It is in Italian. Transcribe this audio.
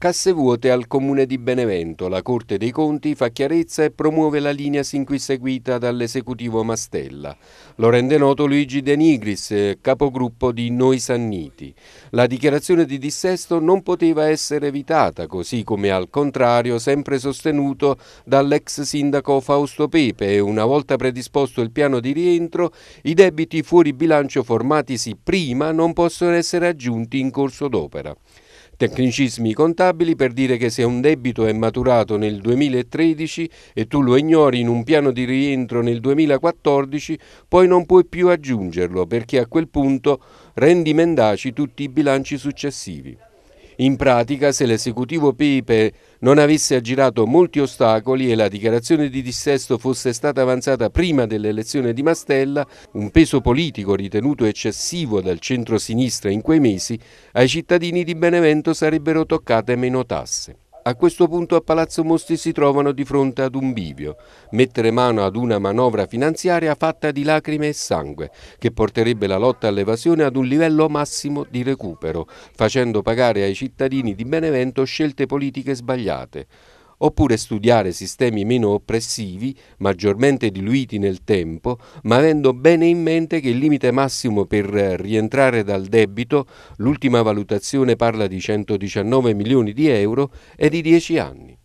Casse vuote al comune di Benevento. La Corte dei Conti fa chiarezza e promuove la linea sin qui seguita dall'esecutivo Mastella. Lo rende noto Luigi De Nigris, capogruppo di Noi Sanniti. La dichiarazione di dissesto non poteva essere evitata, così come al contrario sempre sostenuto dall'ex sindaco Fausto Pepe e una volta predisposto il piano di rientro, i debiti fuori bilancio formatisi prima non possono essere aggiunti in corso d'opera. Tecnicismi contabili per dire che se un debito è maturato nel 2013 e tu lo ignori in un piano di rientro nel 2014, poi non puoi più aggiungerlo perché a quel punto rendi mendaci tutti i bilanci successivi. In pratica, se l'esecutivo Pepe non avesse aggirato molti ostacoli e la dichiarazione di dissesto fosse stata avanzata prima dell'elezione di Mastella, un peso politico ritenuto eccessivo dal centro-sinistra in quei mesi, ai cittadini di Benevento sarebbero toccate meno tasse. A questo punto a Palazzo Mosti si trovano di fronte ad un bivio, mettere mano ad una manovra finanziaria fatta di lacrime e sangue, che porterebbe la lotta all'evasione ad un livello massimo di recupero, facendo pagare ai cittadini di Benevento scelte politiche sbagliate oppure studiare sistemi meno oppressivi, maggiormente diluiti nel tempo, ma avendo bene in mente che il limite massimo per rientrare dal debito, l'ultima valutazione parla di 119 milioni di euro, è di 10 anni.